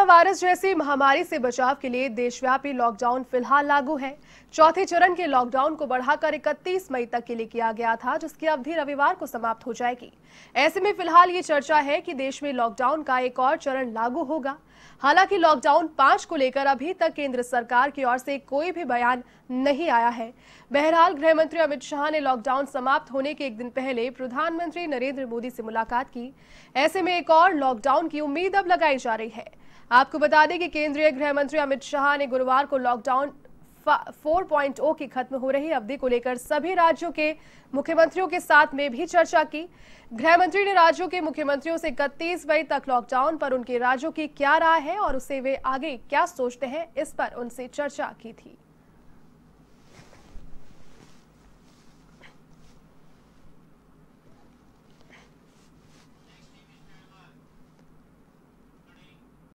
corona virus जैसी महामारी से बचाव के लिए देशव्यापी लॉकडाउन फिलहाल लागू है चौथे चरण के लॉकडाउन को बढ़ाकर 31 मई तक के लिए किया गया था जिसकी अवधि रविवार को समाप्त हो जाएगी ऐसे में फिलहाल ये चर्चा है कि देश में लॉकडाउन का एक और चरण लागू होगा हालांकि लॉकडाउन पांच को लेकर अभी तक केंद्र सरकार की ओर से कोई भी बयान नहीं आया है बहरहाल गृह मंत्री अमित शाह ने लॉकडाउन समाप्त होने के एक दिन पहले प्रधानमंत्री नरेंद्र मोदी से मुलाकात की ऐसे में एक और लॉकडाउन की उम्मीद अब लगाई जा रही है आपको बता दें कि केंद्रीय गृह मंत्री अमित शाह ने गुरुवार को लॉकडाउन 4.0 की खत्म हो रही अवधि को लेकर सभी राज्यों के मुख्यमंत्रियों के साथ में भी चर्चा की गृह मंत्री ने राज्यों के मुख्यमंत्रियों से इकतीस मई तक लॉकडाउन पर उनके राज्यों की क्या राय है और उसे वे आगे क्या सोचते हैं इस पर उनसे चर्चा की थी